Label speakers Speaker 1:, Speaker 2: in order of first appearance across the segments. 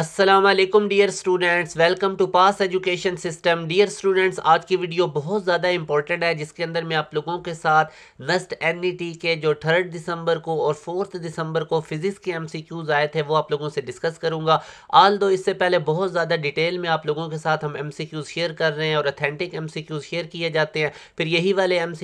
Speaker 1: Aslam dear students welcome to pass education system dear students आज की video बहुत ज़्यादा इंपॉर्टेंट है जिसके अंदर मैं आप लोगों के साथ नस्ट एन e के जो थर्ड दिसंबर को और फोर्थ दिसंबर को फिजिक्स के एम आए थे वो आप लोगों से डिस्कस करूंगा आल दो इससे पहले बहुत ज़्यादा डिटेल में आप लोगों के साथ हम एम शेयर कर रहे हैं और अथेंटिक एम शेयर किए जाते हैं फिर यही वाले एम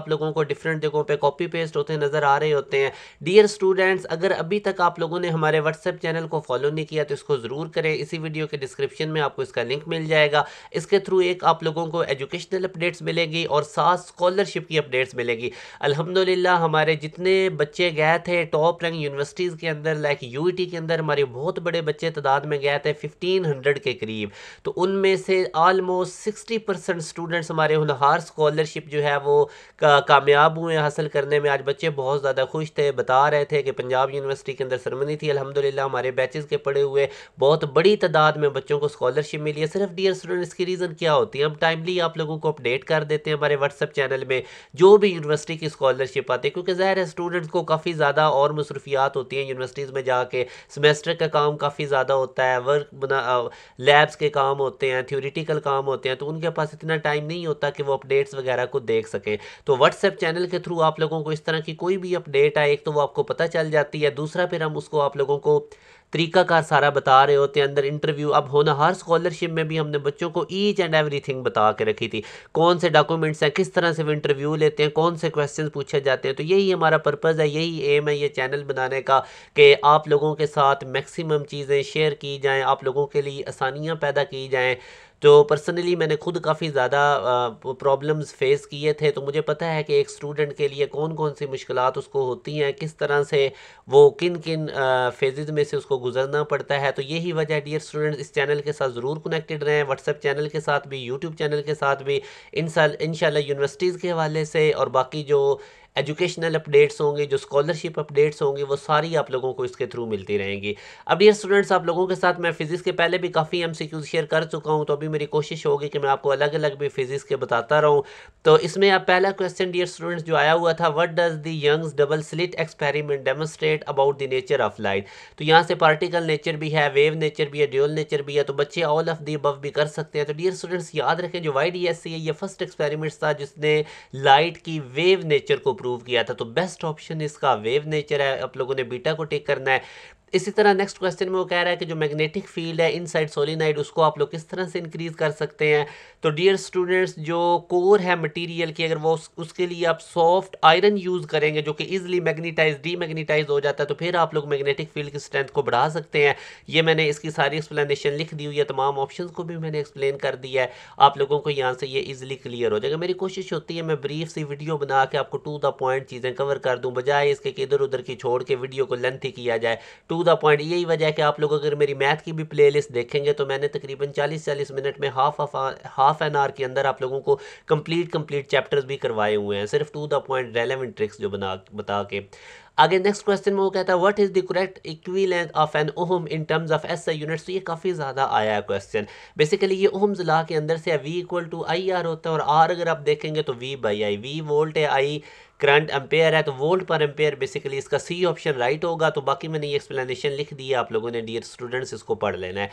Speaker 1: आप लोगों को डिफरेंट जगहों पर कॉपी पेस्ट होते नज़र आ रहे होते हैं डियर स्टूडेंट्स अगर अभी तक आप लोगों ने हमारे व्हाट्सएप चैनल को फॉलो नहीं किया तो इसको ज़रूर करें इसी वीडियो के डिस्क्रिप्शन में आपको इसका लिंक मिल जाएगा इसके थ्रू एक आप लोगों को एजुकेशनल अपडेट्स मिलेगी और साथ स्कॉलरशिप की अपडेट्स मिलेगी अल्हम्दुलिल्लाह हमारे जितने बच्चे गए थे टॉप रैंक यूनिवर्सिटीज़ के अंदर लाइक यू e के अंदर हमारे बहुत बड़े बच्चे तादाद में गए थे फिफ्टीन के करीब तो उनमें से आलमोस्ट सिक्सटी स्टूडेंट्स हमारे होनहार स्कॉलरशिप जो है वो कामयाब हुए हासिल करने में आज बच्चे बहुत ज़्यादा खुश थे बता रहे थे कि पंजाब यूनिवर्सिटी के अंदर सरमनी थी अलहमदिल्ला हमारे बैचेज़ के पढ़े हुए बहुत बड़ी तादाद में बच्चों को स्कॉलरशिप मिली है सिर्फ डियर स्टूडेंट्स की रीज़न क्या होती है हम टाइमली आप लोगों को अपडेट कर देते हैं हमारे व्हाट्सअप चैनल में जो भी यूनिवर्सिटी की स्कॉलरशिप आती है क्योंकि ज़ाहिर है स्टूडेंट्स को काफ़ी ज़्यादा और मसरूफियात होती हैं यूनिवर्सिटीज़ में जाके सेमेस्टर का काम काफ़ी ज़्यादा होता है वर्क बना लैब्स के काम होते हैं थ्योरिटिकल काम होते हैं तो उनके पास इतना टाइम नहीं होता कि वो अपडेट्स वगैरह को देख सकें तो व्हाट्सएप चैनल के थ्रू आप लोगों को इस तरह की कोई भी अपडेट आए एक तो वो आपको पता चल जाती है दूसरा फिर हम उसको आप लोगों को तरीकाकार सारा बता रहे होते हैं अंदर इंटरव्यू अब होना हर स्कॉलरशिप में भी हमने बच्चों को ईच एंड एवरी थिंग बता के रखी थी कौन से डॉक्यूमेंट्स हैं किस तरह से वो इंटरव्यू लेते हैं कौन से क्वेश्चन पूछे जाते हैं तो यही हमारा पर्पज़ है यही एम है ये चैनल बनाने का कि आप लोगों के साथ मैक्सिमम चीज़ें शेयर की जाएँ आप लोगों के लिए आसानियाँ पैदा की जाएँ तो पर्सनली मैंने खुद काफ़ी ज़्यादा प्रॉब्लम्स फेस किए थे तो मुझे पता है कि एक स्टूडेंट के लिए कौन कौन सी मुश्किल उसको होती हैं किस तरह से वो किन किन फेजेज़ में से उसको गुजरना पड़ता है तो यही वजह डियर स्टूडेंट्स इस चैनल के साथ ज़रूर कनेक्टेड रहें व्हाट्सएप चैनल के साथ भी यूट्यूब चैनल के साथ भी इन इन यूनिवर्सिटीज़ के हवाले से और बाकी जो एजुकेशनल अपडेट्स होंगे जो स्कॉलरशिप अपडेट्स होंगे वो सारी आप लोगों को इसके थ्रू मिलती रहेंगी अब ये स्टूडेंट्स आप लोगों के साथ मैं फिज़िक्स के पहले भी काफ़ी एम शेयर कर चुका हूँ तो अभी मेरी कोशिश होगी कि मैं आपको अलग अलग भी फिज़िक्स के बताता रहूँ तो इसमें आप पहला क्वेश्चन डियर स्टूडेंट्स जो आया हुआ था what does the Young's double slit experiment demonstrate about the nature of light तो यहाँ से पार्टिकल नेचर भी है वेव नेचर भी है ड्यूल नेचर भी है तो बच्चे ऑल ऑफ दी अबव भी कर सकते हैं तो डियर स्टूडेंट्स याद रखें जो वाई डी एस सी है ये फर्स्ट एक्सपेरिमेंट था जिसने लाइट की वेव नेचर को प्रूव किया था तो बेस्ट ऑप्शन इसका वेव नेचर है आप लोगों ने बीटा को टेक करना है इसी तरह नेक्स्ट क्वेश्चन में वो कह रहा है कि जो मैग्नेटिक फील्ड है इनसाइड सोलिनाइड उसको आप लोग किस तरह से इंक्रीज़ कर सकते हैं तो डियर स्टूडेंट्स जो कोर है मटेरियल की अगर वो उस, उसके लिए आप सॉफ्ट आयरन यूज़ करेंगे जो कि इजिली मैग्नेटाइज डीमैग्नेटाइज हो जाता है तो फिर आप लोग मैग्नेटिक फील्ड की स्ट्रेंथ को बढ़ा सकते हैं ये मैंने इसकी सारी एक्सप्लेनेशन लिख दी हुई है तमाम ऑप्शन को भी मैंने एक्सप्लेन कर दिया है आप लोगों को यहाँ से ये ईजिली क्लियर हो जाएगा मेरी कोशिश होती है मैं ब्रीफ सी वीडियो बना के आपको टू द पॉइंट चीज़ें कवर कर दूँ बजाय इसके इधर उधर की छोड़ के वीडियो को लेंथी किया जाए टू टू द पॉइंट यही वजह है कि आप लोग अगर मेरी मैथ की भी प्लेलिस्ट देखेंगे तो मैंने तकरीबन 40-40 मिनट में half of half an hour के अंदर आप लोगों को कंप्लीट कंप्लीट चैप्टर्स भी करवाए हुए हैं सिर्फ to the point relevant tricks जो बना बता के आगे नेक्स्ट क्वेश्चन में वो कहता है what is the correct equivalence of an ohm in terms of S I units तो ये काफ़ी ज़्यादा आया है क्वेश्चन बेसिकली ये ओहम जिला के अंदर से V equal to I R होता है और आर अगर आप देखेंगे तो V by I V volt है आई करंट एम्पेयर है तो वोल्ट पर एम्पेयर बेसिकली इसका सी ऑप्शन राइट होगा तो बाकी मैंने ये एक्सप्लेनेशन लिख दी है आप लोगों ने डियर स्टूडेंट्स इसको पढ़ लेना है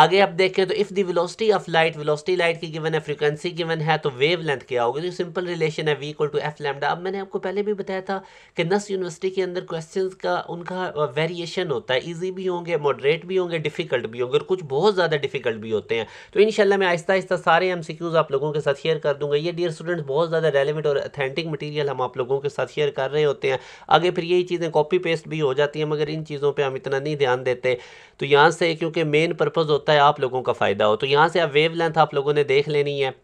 Speaker 1: आगे आप देखें तो if the velocity of light velocity light की गिवन है फ्रीक्वेंसी गिवन है तो वेव लेंथ क्या होगी तो सिंपल रिलेशन है वी टू एफ लैमडा अब मैंने आपको पहले भी बताया था कि नस यूनिवर्सिटी के अंदर क्वेश्चन का उनका वेरिएशन होता है ईजी भी होंगे मॉडरेट भी होंगे डिफिकल्ट भी होंगे और कुछ बहुत ज़्यादा डिफिकल्ट भी होते हैं तो इन मैं आहिस्ता आहिस्ता सारे एम आप लोगों के साथ शेयर कर दूँगा ये डियर स्टूडेंट्स बहुत ज़्यादा रेलिवेंट और अथेंटिक मटीरियल हम आप लोग लोगों के साथ शेयर कर रहे होते हैं आगे फिर यही चीज़ें कॉपी पेस्ट भी हो जाती हैं मगर इन चीज़ों पर हम इतना नहीं ध्यान देते तो यहाँ से क्योंकि मेन पर्पज़ होता है आप लोगों का फ़ायदा हो तो यहाँ से आप वेव लेंथ आप लोगों ने देख लेनी है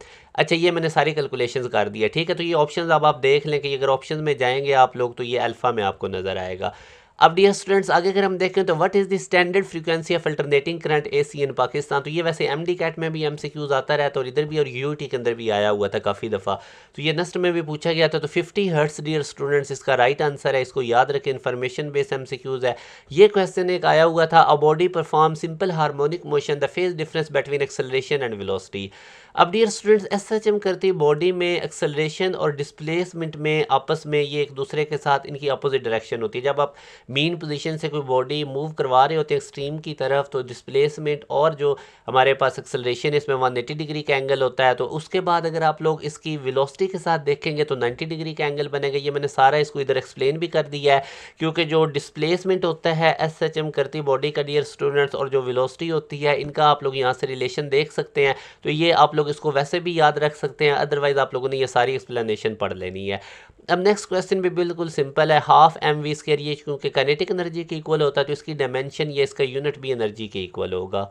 Speaker 1: अच्छा ये मैंने सारी कैलकुलेशंस कर दी है ठीक है तो ये ऑप्शन अब आप देख लें कि अगर ऑप्शन में जाएंगे आप लोग तो ये अल्फ़ा में आपको नज़र आएगा अब डियर स्टूडेंट्स आगे अगर हम देखें तो what is the standard frequency of alternating current AC in Pakistan तो ये वैसे एम डी कैट में भी एम सी क्यूज़ आता रहता है और इधर भी और यू टी के अंदर भी आया हुआ था काफ़ी दफ़ा तो ये नस्ट में भी पूछा गया था तो फिफ्टी हर्ट्स डियर स्टूडेंट्स इसका राइट आंसर है इसको याद रखें information base M C Qs है ये क्वेश्चन एक आया हुआ था a body perform simple harmonic motion the phase difference between acceleration and velocity अब dear students S H M करती बॉडी में एक्सेलरेशन और डिस्प्लेसमेंट में आपस में ये एक दूसरे के साथ इनकी अपोजिट डायरेक्शन होती है जब आप मेन पोजीशन से कोई बॉडी मूव करवा रहे होते हैं एक्सट्रीम की तरफ तो डिस्प्लेसमेंट और जो हमारे पास एक्सेलरेशन है इसमें वन एटी डिग्री का एंगल होता है तो उसके बाद अगर आप लोग इसकी विलोसिटी के साथ देखेंगे तो नाइन्टी डिग्री का एंगल बनेगा ये मैंने सारा इसको इधर एक्सप्लेन भी कर दिया है क्योंकि जो डिस्प्लेसमेंट होता है एस एच एम करती बॉडी का डियर स्टूडेंट्स और जो विलोसिटी होती है इनका आप लोग यहाँ से रिलेशन देख सकते हैं तो ये आप लोग इसको वैसे भी याद रख सकते हैं अदरवाइज़ आप लोगों ने ये सारी एक्सप्लेनेशन पढ़ लेनी है अब नेक्स्ट क्वेश्चन भी बिल्कुल सिंपल है हाफ एम वी स्केयर ये क्योंकि कनेटिक एनर्जी के इक्वल होता है तो इसकी डायमेंशन या इसका यूनिट भी एनर्जी के इक्वल होगा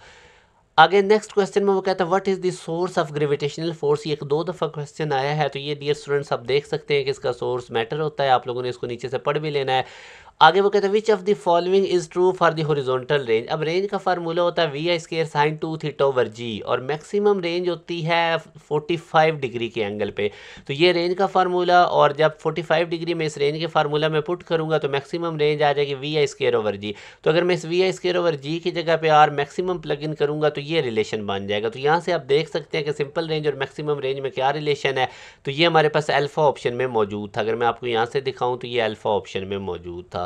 Speaker 1: आगे नेक्स्ट क्वेश्चन में वो कहता है what is the source of gravitational force ये एक दो दफ़ा क्वेश्चन आया है तो ये डियर स्टूडेंट्स आप देख सकते हैं कि इसका सोर्स मैटर होता है आप लोगों ने इसको नीचे से पढ़ भी लेना है आगे वो कहते हैं which of the following is true for the horizontal range अब रेंज का फार्मूला होता है V I square sine two theta over g और मैक्सिमम रेंज होती है 45 डिग्री के एंगल पे तो ये रेंज का फार्मूला और जब 45 डिग्री में इस रेंज के फार्मूला में पुट करूँगा तो मैक्सिमम रेंज आ जाएगी V I square over g तो अगर मैं इस V I square over g की जगह पर आर मैक्सिमम प्लग इन करूँगा तो ये रिलेशन बन जाएगा तो यहाँ से आप देख सकते हैं कि सिंपल रेंज और मैक्सिमम रेंज में क्या रिलेशन है तो ये हमारे पास एल्फ़ा ऑप्शन में मौजूद था अगर मैं आपको यहाँ से दिखाऊँ तो ये एल्फ़ा ऑप्शन में मौजूद था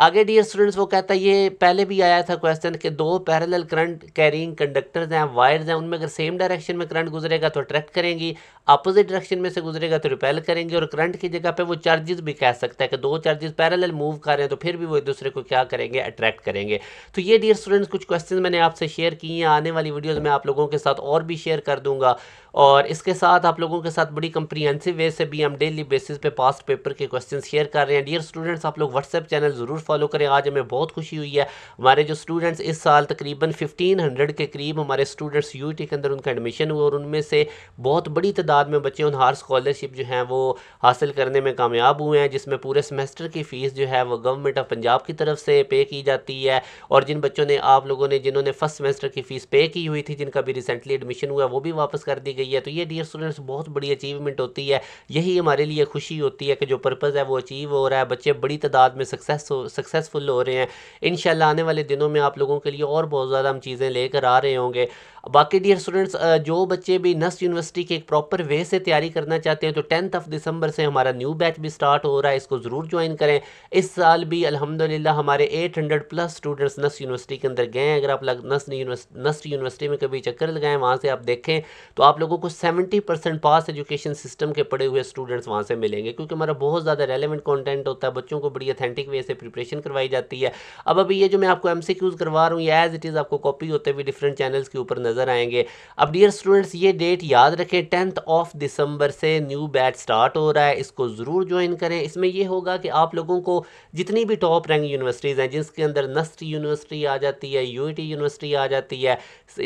Speaker 1: आगे डियर स्टूडेंट्स वो कहता है ये पहले भी आया था क्वेश्चन कि दो पैरेलल करंट कैरिंग कंडक्टर्स हैं वायर्स हैं उनमें अगर सेम डायरेक्शन में करंट गुजरेगा तो अट्रैक्ट करेंगी अपोजिट डायरेक्शन में से गुजरेगा तो रिपेल करेंगे और करंट की जगह पे वो चार्जेस भी कह सकता है कि दो चार्जेस पैरेलल मूव कर रहे हैं तो फिर भी वो एक दूसरे को क्या करेंगे अट्रैक्ट करेंगे तो ये डियर स्टूडेंट्स कुछ क्वेश्चन मैंने आपसे शेयर किए हैं आने वाली वीडियोज़ में आप लोगों के साथ और भी शेयर कर दूंगा और इसके साथ आप लोगों के साथ बड़ी कंप्रीहेंसिव वे से भी हम डेली बेसिस पे पास्ट पेपर के क्वेश्चन शेयर कर रहे हैं डियर स्टूडेंट्स आप लोग व्हाट्सएप चैनल ज़रूर फॉलो करें आज हमें बहुत खुशी हुई है हमारे जो स्टूडेंट्स इस साल तकरीबन फिफ्टीन हंड्रेड के करीब हमारे स्टूडेंट्स यू के अंदर उनका एडमिशन हुआ और उनमें से बहुत बड़ी तादाद में बच्चे उनहार स्कॉलरशिप जो है वो हासिल करने में कामयाब हुए हैं जिसमें पूरे सेमेस्टर की फ़ीस जो है वो गवर्नमेंट ऑफ पंजाब की तरफ से पे की जाती है और जिन बच्चों ने आप लोगों ने जिन्होंने फर्स्ट सेमेस्टर की फ़ीस पे की हुई थी जिनका भी रिसेंटली एडमिशन हुआ वो भी वापस कर दी गई है तो ये डियर स्टूडेंट्स बहुत बड़ी अचीवमेंट होती है यही हमारे लिए खुशी होती है कि जो पर्पज़ है वो अचीव हो रहा है बच्चे बड़ी तादाद में सक्सेस सक्सेसफुल हो रहे हैं इन आने वाले दिनों में आप लोगों के लिए और बहुत ज़्यादा हम चीज़ें लेकर आ रहे होंगे बाकी डियर स्टूडेंट्स जो बच्चे भी नस्ट यूनिवर्सिटी के एक प्रॉपर वे से तैयारी करना चाहते हैं तो टेंथ ऑफ दिसंबर से हमारा न्यू बैच भी स्टार्ट हो रहा है इसको ज़रूर ज्वाइन करें इस साल भी अल्हम्दुलिल्लाह हमारे 800 प्लस स्टूडेंट्स नस्ट यूनिवर्सिटी के अंदर गए हैं अगर आप नस्ट नस्ट यूनिवर्सिटी में कभी चक्कर लगाएं वहाँ से आप देखें तो आप लोगों को सेवेंटी परसेंट पास एजुकेशन सिस्टम के पड़े हुए स्टूडेंट्स वहाँ से मिलेंगे क्योंकि हमारा बहुत ज़्यादा रेलिवेंट कॉन्टेंट होता है बच्चों को बड़ी अथेंटिक वे से प्रिपरेशन प्रिपरेशन करवाई जाती है अब अभी ये जो मैं आपको एम करवा रहा हूँ ये एज इट इज़ आपको कॉपी होते हुए डिफरेंट चैनल्स के ऊपर नज़र आएंगे अब डियर स्टूडेंट्स ये डेट याद रखें टेंथ ऑफ दिसंबर से न्यू बैच स्टार्ट हो रहा है इसको ज़रूर ज्वाइन करें इसमें यह होगा कि आप लोगों को जितनी भी टॉप रैंक यूनिवर्सिटीज़ हैं जिसके अंदर नस्ट यूनिवर्सिटी आ जाती है यू यूनिवर्सिटी आ जाती है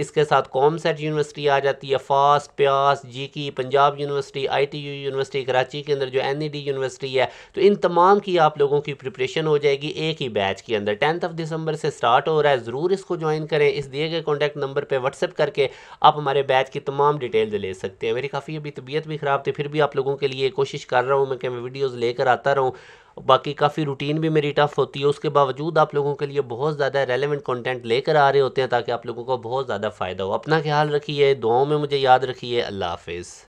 Speaker 1: इसके साथ सेट यूनिवर्सिटी आ जाती है फास्ट प्यास जी की पंजाब यूनिवर्सिटी यू यूनिवर्सिटी कराची के अंदर जो डी यूनिवर्सिटी e है तो इन तमाम की आप लोगों की प्रिपरेशन हो जाएगी कि एक ही बैच के अंदर टेंथ ऑफ दिसंबर से स्टार्ट हो रहा है ज़रूर इसको ज्वाइन करें इस दिए गए कॉन्टैक्ट नंबर पर व्हाट्सअप करके आप हमारे बैच की तमाम डिटेल्स ले सकते हैं मेरी काफ़ी अभी तबीयत भी ख़राब थी फिर भी आप लोगों के लिए कोशिश कर रहा हूँ मैं कि मैं वीडियोज़ लेकर आता रहूँ बाकी काफ़ी रूटीन भी मेरी टफ़ होती है उसके बावजूद आप लोगों के लिए बहुत ज़्यादा रेलेवेंट कंटेंट लेकर आ रहे होते हैं ताकि आप लोगों को बहुत ज़्यादा फ़ायदा हो अपना ख्याल रखिए दुआओं में मुझे याद रखिए अल्लाह हाफिज़